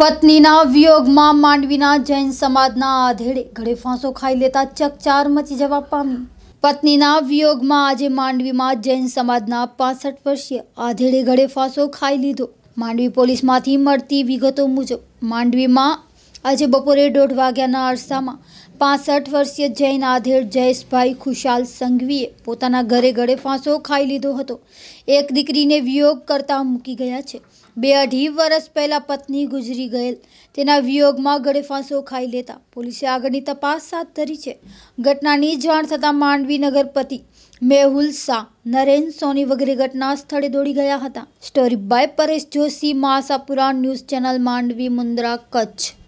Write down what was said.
પત્નીના વિયોગમાં માંડવીના જૈન સમાજના આધેડે ઘરે ફાંસો ખાઈ લેતા ચકચાર મચી જવા પામી પત્નીના વિયોગમાં આજે માંડવીમાં જૈન સમાજના પાસઠ વર્ષીય આધેડે ઘરે ફાંસો ખાઈ લીધો માંડવી પોલીસમાંથી મળતી વિગતો મુજબ માંડવીમાં આજે બપોરે દોઢ વાગ્યાના અરસામાં પાસઠ વર્ષીય જૈન આધેર જયેશભાઈ ખુશાલ સંઘવીએ પોતાના ઘરે ઘરે ફાંસો ખાઈ લીધો હતો એક દીકરીને વિયોગ કરતા મૂકી ગયા છે બે અઢી વર્ષ પહેલાં પત્ની ગુજરી ગયેલ તેના વિયોગમાં ગળે ફાંસો ખાઈ લેતા પોલીસે આગળની તપાસ હાથ ધરી છે ઘટનાની જાણ થતાં માંડવી નગરપતિ મેહુલ શાહ નરેન સોની વગેરે ઘટના સ્થળે દોડી ગયા હતા સ્ટોરી બાય પરેશ જોશી માસા ન્યૂઝ ચેનલ માંડવી મુન્દ્રા કચ્છ